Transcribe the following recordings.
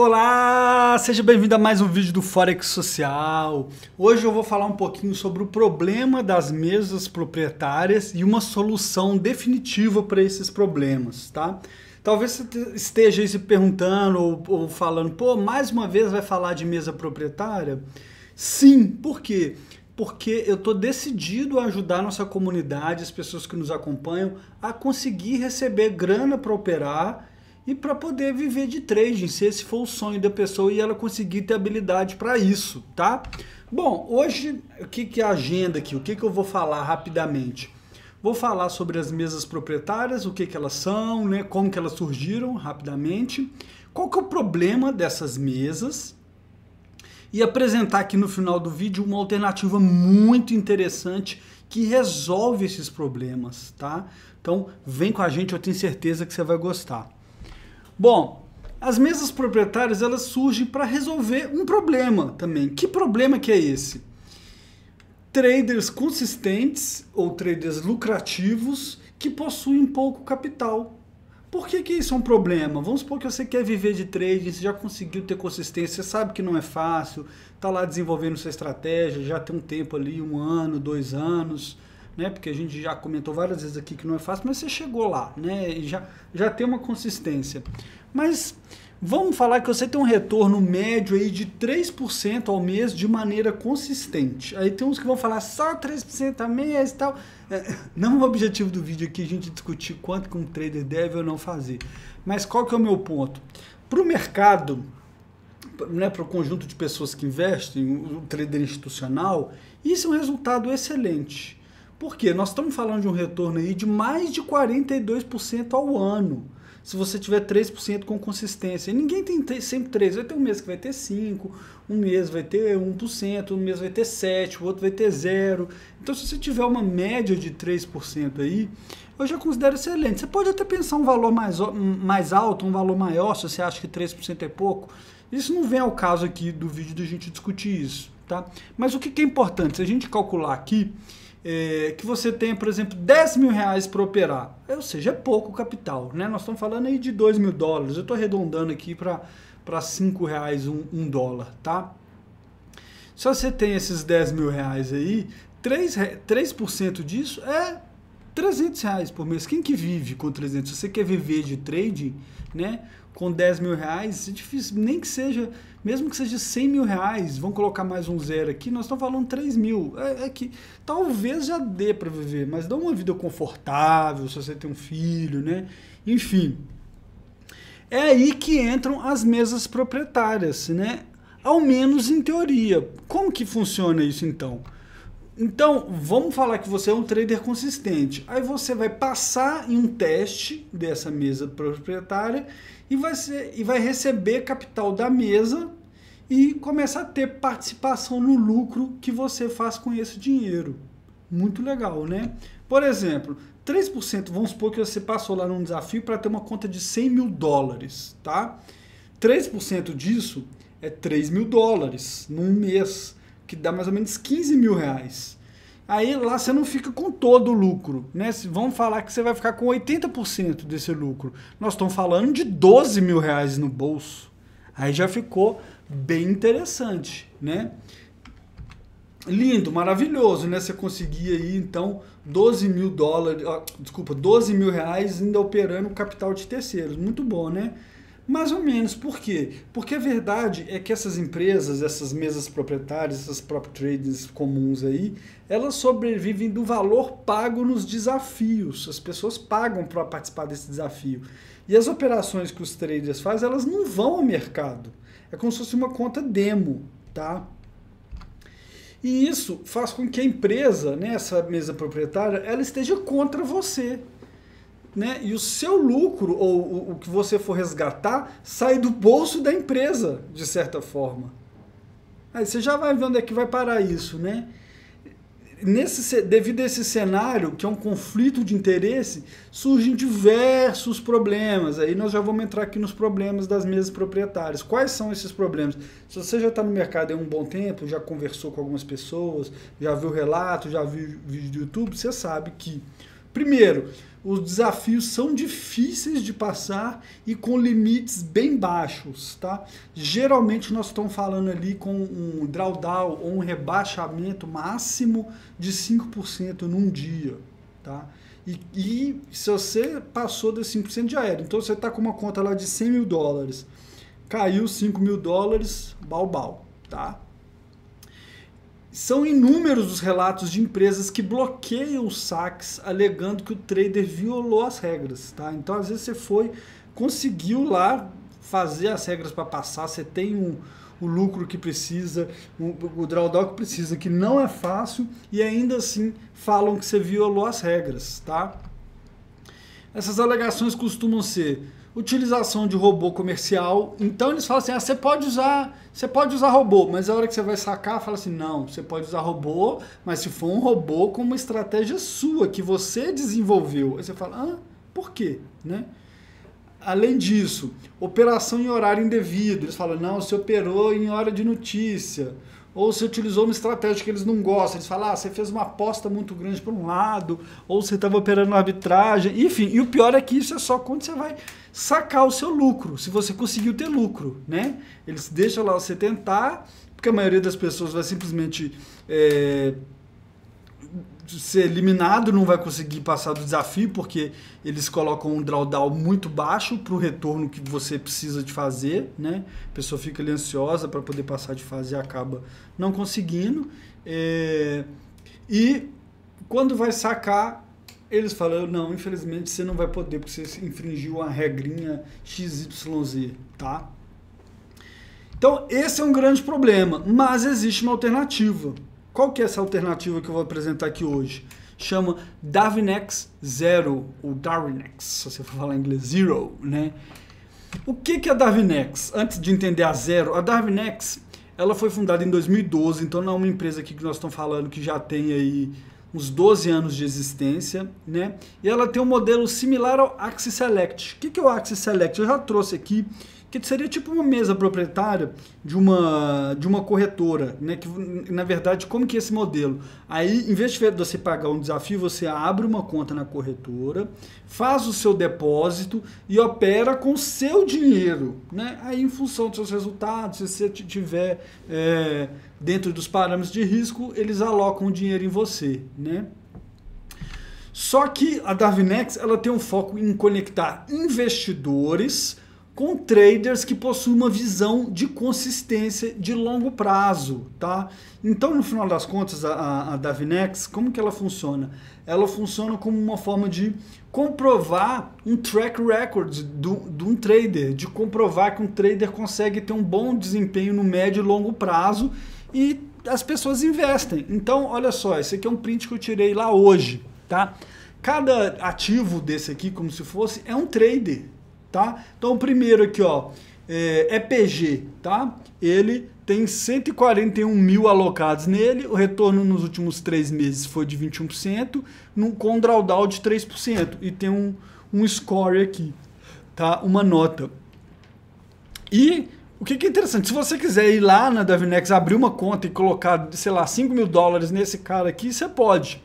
Olá, seja bem-vindo a mais um vídeo do Forex Social. Hoje eu vou falar um pouquinho sobre o problema das mesas proprietárias e uma solução definitiva para esses problemas, tá? Talvez você esteja aí se perguntando ou, ou falando, pô, mais uma vez vai falar de mesa proprietária? Sim, por quê? Porque eu estou decidido a ajudar a nossa comunidade, as pessoas que nos acompanham, a conseguir receber grana para operar e para poder viver de trading, se esse for o sonho da pessoa e ela conseguir ter habilidade para isso, tá? Bom, hoje o que, que é a agenda aqui? O que, que eu vou falar rapidamente? Vou falar sobre as mesas proprietárias, o que, que elas são, né? como que elas surgiram rapidamente, qual que é o problema dessas mesas e apresentar aqui no final do vídeo uma alternativa muito interessante que resolve esses problemas, tá? Então vem com a gente, eu tenho certeza que você vai gostar. Bom, as mesas proprietárias elas surgem para resolver um problema também. Que problema que é esse? Traders consistentes ou traders lucrativos que possuem pouco capital. Por que, que isso é um problema? Vamos supor que você quer viver de trading, você já conseguiu ter consistência, você sabe que não é fácil, está lá desenvolvendo sua estratégia, já tem um tempo ali, um ano, dois anos, né? Porque a gente já comentou várias vezes aqui que não é fácil, mas você chegou lá, né? E já, já tem uma consistência. Mas vamos falar que você tem um retorno médio aí de 3% ao mês de maneira consistente. Aí tem uns que vão falar só 3% ao mês e tal. É, não é o objetivo do vídeo aqui a gente discutir quanto que um trader deve ou não fazer. Mas qual que é o meu ponto? Para o mercado, né, para o conjunto de pessoas que investem, o trader institucional, isso é um resultado excelente. Porque nós estamos falando de um retorno aí de mais de 42% ao ano. Se você tiver 3% com consistência. E ninguém tem sempre 3%. Vai ter um mês que vai ter 5%, um mês vai ter 1%, um mês vai ter 7%, o outro vai ter 0%. Então, se você tiver uma média de 3% aí, eu já considero excelente. Você pode até pensar um valor mais, mais alto, um valor maior, se você acha que 3% é pouco. Isso não vem ao caso aqui do vídeo da gente discutir isso, tá? Mas o que é importante? Se a gente calcular aqui, é, que você tenha, por exemplo, 10 mil reais para operar. É, ou seja, é pouco capital. Né? Nós estamos falando aí de 2 mil dólares. Eu estou arredondando aqui para 5 reais um, um dólar, tá? Se você tem esses 10 mil reais aí, 3%, 3 disso é 300 reais por mês. Quem que vive com 300? Se você quer viver de trading, né? Com 10 mil reais, é difícil. Nem que seja, mesmo que seja 100 mil reais, vão colocar mais um zero aqui, nós estamos falando 3 mil. É, é que talvez já dê para viver, mas dá uma vida confortável, se você tem um filho, né? Enfim. É aí que entram as mesas proprietárias, né? Ao menos em teoria. Como que funciona isso então? Então, vamos falar que você é um trader consistente. Aí você vai passar em um teste dessa mesa proprietária e vai, ser, e vai receber capital da mesa e começa a ter participação no lucro que você faz com esse dinheiro. Muito legal, né? Por exemplo, 3%, vamos supor que você passou lá num desafio para ter uma conta de 100 mil dólares, tá? 3% disso é 3 mil dólares num mês que dá mais ou menos 15 mil reais. Aí lá você não fica com todo o lucro, né? Vamos falar que você vai ficar com 80% desse lucro. Nós estamos falando de 12 mil reais no bolso. Aí já ficou bem interessante, né? Lindo, maravilhoso, né? Você conseguir aí, então, 12 mil dólares, desculpa, 12 mil reais ainda operando capital de terceiros. Muito bom, né? Mais ou menos. Por quê? Porque a verdade é que essas empresas, essas mesas proprietárias, essas prop traders comuns aí, elas sobrevivem do valor pago nos desafios. As pessoas pagam para participar desse desafio. E as operações que os traders fazem, elas não vão ao mercado. É como se fosse uma conta demo, tá? E isso faz com que a empresa, né, essa mesa proprietária, ela esteja contra você né? E o seu lucro ou o, o que você for resgatar sai do bolso da empresa, de certa forma. Aí você já vai ver onde é que vai parar isso, né? Nesse, devido a esse cenário, que é um conflito de interesse, surgem diversos problemas. Aí nós já vamos entrar aqui nos problemas das mesas proprietárias. Quais são esses problemas? Se você já está no mercado há um bom tempo, já conversou com algumas pessoas, já viu relato, já viu vídeo do YouTube, você sabe que, primeiro, os desafios são difíceis de passar e com limites bem baixos, tá? Geralmente nós estamos falando ali com um drawdown ou um rebaixamento máximo de 5% num dia, tá? E, e, se você passou de 5% já era. Então você está com uma conta lá de 100 mil dólares, caiu 5 mil dólares, balbal, tá? São inúmeros os relatos de empresas que bloqueiam os saques alegando que o trader violou as regras, tá? Então às vezes você foi, conseguiu lá fazer as regras para passar, você tem um, o lucro que precisa, o, o drawdown que precisa, que não é fácil e ainda assim falam que você violou as regras, tá? Essas alegações costumam ser utilização de robô comercial. Então eles falam assim: ah, você pode usar, você pode usar robô, mas a hora que você vai sacar, fala assim: não, você pode usar robô, mas se for um robô com uma estratégia sua que você desenvolveu. Aí você fala: ah, por quê, né? Além disso, operação em horário indevido. Eles falam: não, você operou em hora de notícia ou você utilizou uma estratégia que eles não gostam. Eles falam, ah, você fez uma aposta muito grande para um lado, ou você estava operando arbitragem. Enfim, e o pior é que isso é só quando você vai sacar o seu lucro, se você conseguiu ter lucro, né? Eles deixam lá você tentar, porque a maioria das pessoas vai simplesmente é, ser eliminado, não vai conseguir passar do desafio, porque eles colocam um drawdown muito baixo para o retorno que você precisa de fazer, né? A pessoa fica ali ansiosa para poder passar de fase e acaba não conseguindo. É, e quando vai sacar, eles falaram, não, infelizmente você não vai poder, porque você infringiu a regrinha XYZ, tá? Então, esse é um grande problema, mas existe uma alternativa. Qual que é essa alternativa que eu vou apresentar aqui hoje? Chama Darwinex Zero, ou Darwinex, se você for falar em inglês, Zero, né? O que, que é a Darwinex? Antes de entender a Zero, a Darwinex, ela foi fundada em 2012, então não é uma empresa aqui que nós estamos falando que já tem aí uns 12 anos de existência, né? E ela tem um modelo similar ao Axis Select. O que é o Axis Select? Eu já trouxe aqui que seria tipo uma mesa proprietária de uma, de uma corretora, né? Que, na verdade, como que é esse modelo? Aí, em vez de você pagar um desafio, você abre uma conta na corretora, faz o seu depósito e opera com o seu dinheiro, né? Aí, em função dos seus resultados, se você tiver é, dentro dos parâmetros de risco, eles alocam o dinheiro em você, né? Só que a Darwinex ela tem um foco em conectar investidores com traders que possuem uma visão de consistência de longo prazo, tá? Então, no final das contas, a, a Davinex, como que ela funciona? Ela funciona como uma forma de comprovar um track record de um trader, de comprovar que um trader consegue ter um bom desempenho no médio e longo prazo e as pessoas investem. Então, olha só, esse aqui é um print que eu tirei lá hoje, tá? Cada ativo desse aqui, como se fosse, é um trader, tá? Então, primeiro aqui, ó, é, EPG, tá? Ele tem 141 mil alocados nele, o retorno nos últimos três meses foi de 21%, num, com drawdown de 3%, e tem um, um score aqui, tá? Uma nota. E o que, que, é interessante, se você quiser ir lá na Devnex abrir uma conta e colocar, sei lá, 5 mil dólares nesse cara aqui, você pode,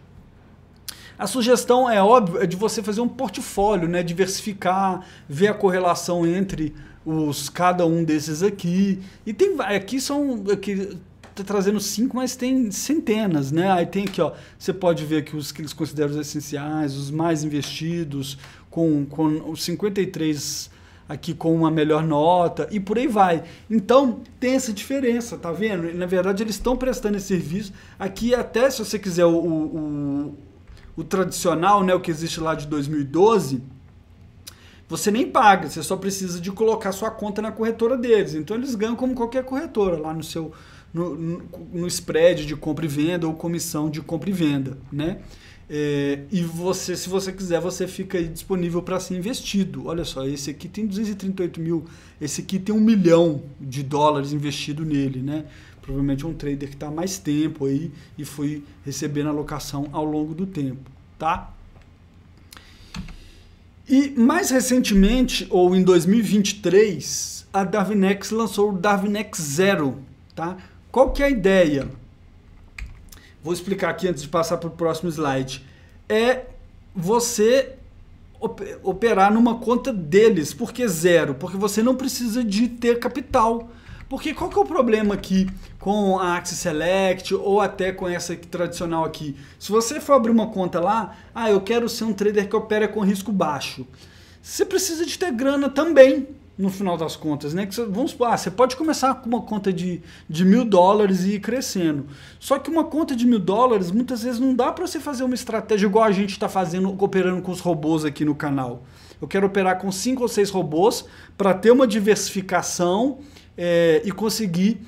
a sugestão é óbvio, é de você fazer um portfólio, né? diversificar, ver a correlação entre os cada um desses aqui. E tem aqui são aqui tá trazendo cinco, mas tem centenas, né? Aí tem aqui, ó, você pode ver que os que eles consideram os essenciais, os mais investidos, com, com os 53 aqui com uma melhor nota e por aí vai. Então tem essa diferença, tá vendo? Na verdade eles estão prestando esse serviço. Aqui até se você quiser o, o, o o tradicional, né, o que existe lá de 2012, você nem paga, você só precisa de colocar sua conta na corretora deles. Então eles ganham como qualquer corretora lá no seu no, no, no spread de compra e venda ou comissão de compra e venda, né? É, e você, se você quiser, você fica disponível para ser investido. Olha só, esse aqui tem 238 mil, esse aqui tem um milhão de dólares investido nele, né? provavelmente é um trader que está mais tempo aí e foi recebendo alocação ao longo do tempo, tá? E mais recentemente, ou em 2023, a Darwinex lançou o Darwinex Zero, tá? Qual que é a ideia? Vou explicar aqui antes de passar para o próximo slide. É você operar numa conta deles, porque zero, porque você não precisa de ter capital porque qual que é o problema aqui com a Axie Select ou até com essa tradicional aqui? Se você for abrir uma conta lá, ah, eu quero ser um trader que opera com risco baixo. Você precisa de ter grana também, no final das contas, né? Que você, vamos supor, ah, você pode começar com uma conta de, de mil dólares e ir crescendo. Só que uma conta de mil dólares, muitas vezes não dá para você fazer uma estratégia igual a gente está fazendo, operando com os robôs aqui no canal. Eu quero operar com cinco ou seis robôs para ter uma diversificação é, e conseguir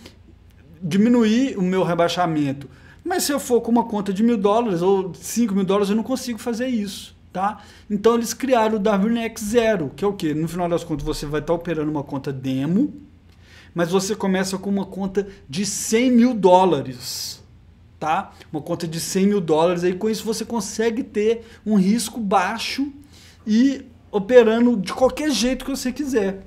diminuir o meu rebaixamento. Mas se eu for com uma conta de mil dólares ou cinco mil dólares, eu não consigo fazer isso. Tá? Então eles criaram o X Zero, que é o que? No final das contas, você vai estar operando uma conta demo, mas você começa com uma conta de 100 mil dólares. Tá? Uma conta de 100 mil dólares, aí com isso você consegue ter um risco baixo e operando de qualquer jeito que você quiser.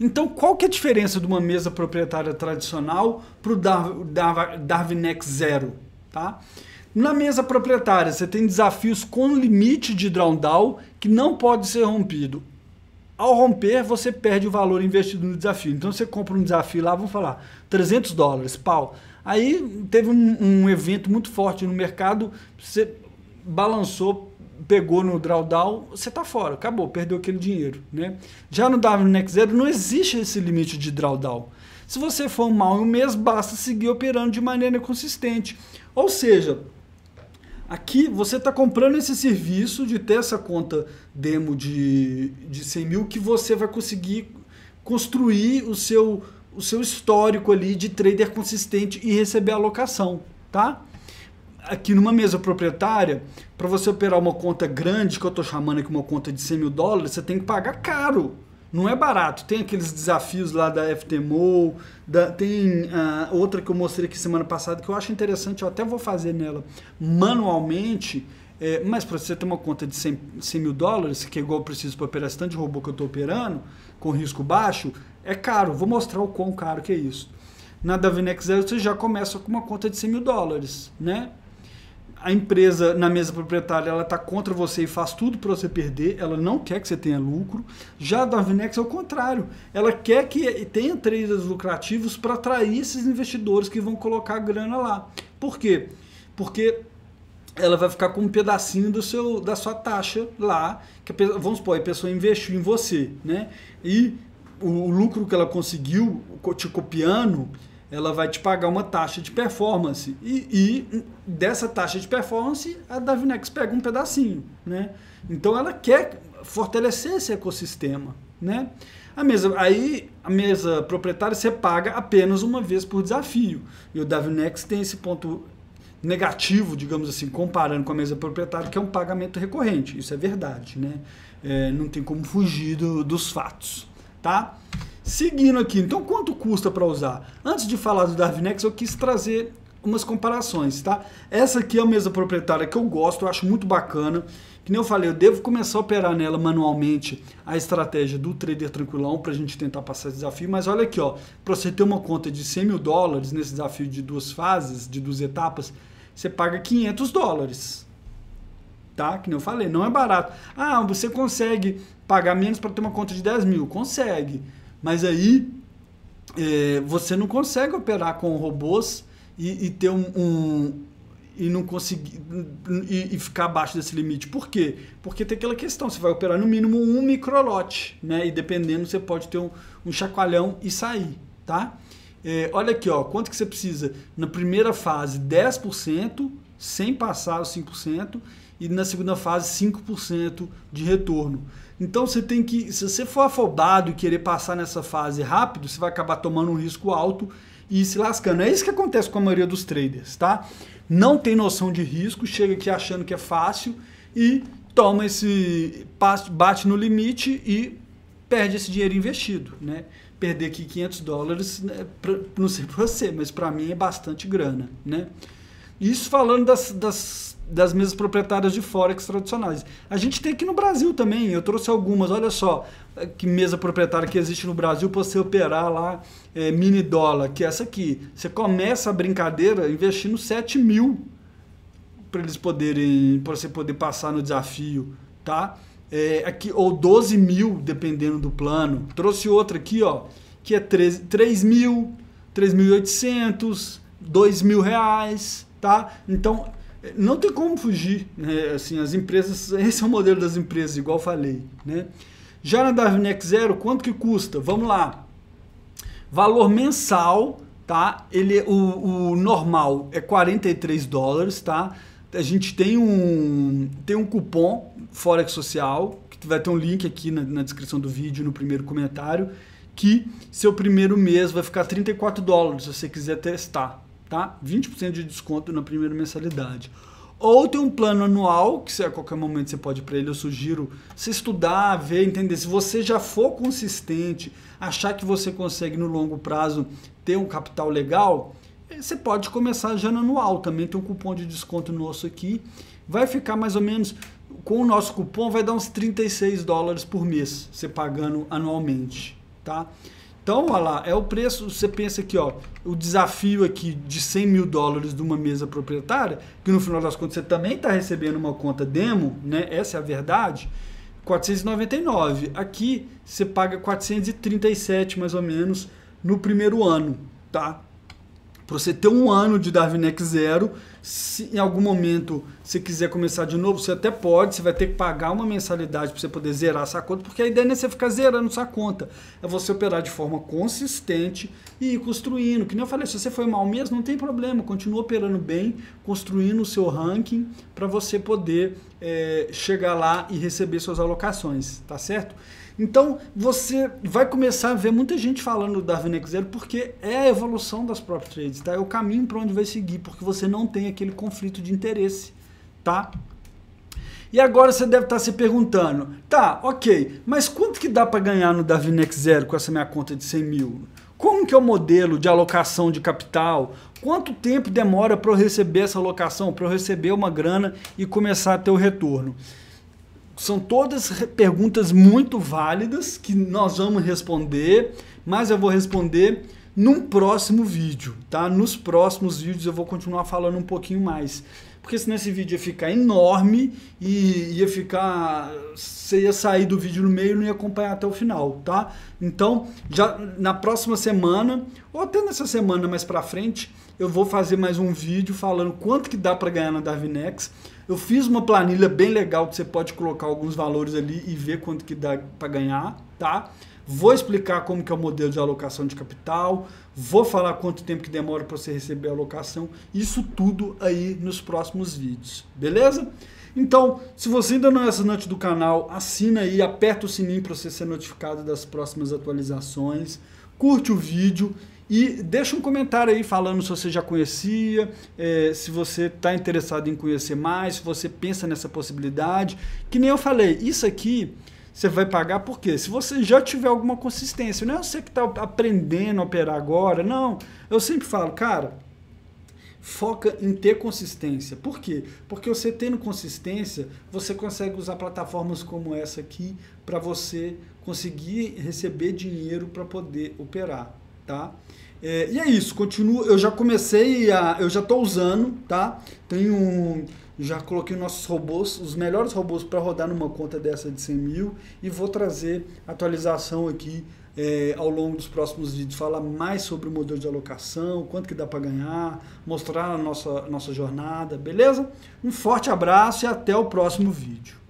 Então, qual que é a diferença de uma mesa proprietária tradicional para o Dar Dar Darwinex Zero? Tá? Na mesa proprietária, você tem desafios com limite de drawdown que não pode ser rompido. Ao romper, você perde o valor investido no desafio. Então, você compra um desafio lá, vamos falar, 300 dólares, pau. Aí, teve um, um evento muito forte no mercado, você balançou pegou no drawdown, você está fora, acabou, perdeu aquele dinheiro. Né? Já no wnx 0 não existe esse limite de drawdown. Se você for mal em um mês, basta seguir operando de maneira consistente. Ou seja, aqui você está comprando esse serviço de ter essa conta demo de, de 100 mil que você vai conseguir construir o seu, o seu histórico ali de trader consistente e receber a alocação, tá? aqui numa mesa proprietária, para você operar uma conta grande, que eu estou chamando aqui uma conta de 100 mil dólares, você tem que pagar caro. Não é barato. Tem aqueles desafios lá da FTMO, da, tem uh, outra que eu mostrei aqui semana passada que eu acho interessante, eu até vou fazer nela manualmente. É, mas para você ter uma conta de 100, 100 mil dólares, que é igual eu preciso para operar esse tanto de robô que eu estou operando, com risco baixo, é caro. Vou mostrar o quão caro que é isso. Na Davinex Zero você já começa com uma conta de 100 mil dólares, né? a empresa na mesa proprietária ela está contra você e faz tudo para você perder, ela não quer que você tenha lucro. Já a Darwinex é o contrário, ela quer que tenha traders lucrativos para atrair esses investidores que vão colocar grana lá. Por quê? Porque ela vai ficar com um pedacinho do seu, da sua taxa lá, que a, vamos supor, a pessoa investiu em você, né? E o, o lucro que ela conseguiu te copiando ela vai te pagar uma taxa de performance e, e dessa taxa de performance a Davinex pega um pedacinho, né? Então ela quer fortalecer esse ecossistema, né? A mesa, aí a mesa proprietária você paga apenas uma vez por desafio e o Davinex tem esse ponto negativo, digamos assim, comparando com a mesa proprietária, que é um pagamento recorrente. Isso é verdade, né? É, não tem como fugir do, dos fatos, tá? Seguindo aqui, então quanto custa para usar? Antes de falar do Darwinex, eu quis trazer umas comparações, tá? Essa aqui é a mesa proprietária que eu gosto, eu acho muito bacana. Que nem eu falei, eu devo começar a operar nela manualmente a estratégia do trader tranquilão para a gente tentar passar esse desafio. Mas olha aqui, ó, para você ter uma conta de 100 mil dólares nesse desafio de duas fases, de duas etapas, você paga 500 dólares. Tá? Que nem eu falei, não é barato. Ah, você consegue pagar menos para ter uma conta de 10 mil? Consegue mas aí é, você não consegue operar com robôs e, e ter um, um, e não conseguir e, e, ficar abaixo desse limite. Por quê? Porque tem aquela questão, você vai operar no mínimo um microlote, né? E dependendo você pode ter um, um chacoalhão e sair, tá? É, olha aqui, ó, quanto que você precisa na primeira fase? 10% sem passar os 5% e na segunda fase 5% de retorno. Então você tem que, se você for afobado e querer passar nessa fase rápido, você vai acabar tomando um risco alto e se lascando. É isso que acontece com a maioria dos traders, tá? Não tem noção de risco, chega aqui achando que é fácil e toma esse bate no limite e perde esse dinheiro investido, né? Perder aqui 500 dólares, né, pra, não sei para você, mas para mim é bastante grana, né? Isso falando das, das, das mesas proprietárias de Forex tradicionais. A gente tem aqui no Brasil também, eu trouxe algumas, olha só, eh, que mesa proprietária que existe no Brasil para você operar lá é, mini dólar, que é essa aqui. Você começa a brincadeira investindo 7 mil para eles poderem, para você poder passar no desafio, tá? É, aqui, ou 12 mil, dependendo do plano. Trouxe outra aqui, ó, que é 3, 3 mil, 3.800, 2 mil reais tá? Então, não tem como fugir, né? Assim, as empresas, esse é o modelo das empresas, igual falei, né? Já na Darwinex Zero, quanto que custa? Vamos lá. Valor mensal, tá? Ele, o, o normal é 43 dólares, tá? A gente tem um, tem um cupom Forex Social, que vai ter um link aqui na, na descrição do vídeo, no primeiro comentário, que seu primeiro mês vai ficar 34 dólares, se você quiser testar, tá? 20% de desconto na primeira mensalidade. Ou tem um plano anual, que se a qualquer momento você pode ir para ele, eu sugiro se estudar, ver, entender. Se você já for consistente, achar que você consegue no longo prazo ter um capital legal, você pode começar já no anual. Também tem um cupom de desconto nosso aqui. Vai ficar mais ou menos, com o nosso cupom, vai dar uns 36 dólares por mês, você pagando anualmente, tá? Então, olha lá, é o preço. Você pensa aqui, ó, o desafio aqui de 100 mil dólares de uma mesa proprietária, que no final das contas você também está recebendo uma conta demo, né? Essa é a verdade. 499. Aqui você paga 437 mais ou menos no primeiro ano, tá? Para você ter um ano de Darwinex zero, se em algum momento você quiser começar de novo, você até pode, você vai ter que pagar uma mensalidade para você poder zerar essa conta, porque a ideia não é você ficar zerando sua conta, é você operar de forma consistente e ir construindo. Que nem eu falei, se você foi mal mesmo, não tem problema, continua operando bem, construindo o seu ranking para você poder é, chegar lá e receber suas alocações, tá certo? Então você vai começar a ver muita gente falando do Darwin Zero porque é a evolução das prop trades, tá? É o caminho para onde vai seguir, porque você não tem aquele conflito de interesse, tá? E agora você deve estar tá se perguntando, tá, ok, mas quanto que dá para ganhar no Davinex Zero com essa minha conta de 100 mil? Como que é o modelo de alocação de capital? Quanto tempo demora para eu receber essa alocação, para eu receber uma grana e começar a ter o retorno? são todas perguntas muito válidas que nós vamos responder, mas eu vou responder num próximo vídeo, tá? Nos próximos vídeos eu vou continuar falando um pouquinho mais. Porque senão esse vídeo ia ficar enorme e ia ficar. Você ia sair do vídeo no meio e não ia acompanhar até o final, tá? Então, já na próxima semana, ou até nessa semana mais pra frente, eu vou fazer mais um vídeo falando quanto que dá para ganhar na Darwinex eu fiz uma planilha bem legal que você pode colocar alguns valores ali e ver quanto que dá para ganhar, tá? Vou explicar como que é o modelo de alocação de capital, vou falar quanto tempo que demora para você receber a alocação, isso tudo aí nos próximos vídeos, beleza? Então, se você ainda não é assinante do canal, assina aí, aperta o sininho para você ser notificado das próximas atualizações, curte o vídeo e deixa um comentário aí falando se você já conhecia, é, se você está interessado em conhecer mais, se você pensa nessa possibilidade. Que nem eu falei, isso aqui você vai pagar porque Se você já tiver alguma consistência. Não é você que está aprendendo a operar agora, não. Eu sempre falo, cara, foca em ter consistência. Por quê? Porque você tendo consistência, você consegue usar plataformas como essa aqui para você conseguir receber dinheiro para poder operar tá? É, e é isso, continuo, eu já comecei a, eu já estou usando, tá? Tenho, já coloquei nossos robôs, os melhores robôs para rodar numa conta dessa de 100 mil e vou trazer atualização aqui é, ao longo dos próximos vídeos, falar mais sobre o modelo de alocação, quanto que dá para ganhar, mostrar a nossa, nossa jornada, beleza? Um forte abraço e até o próximo vídeo.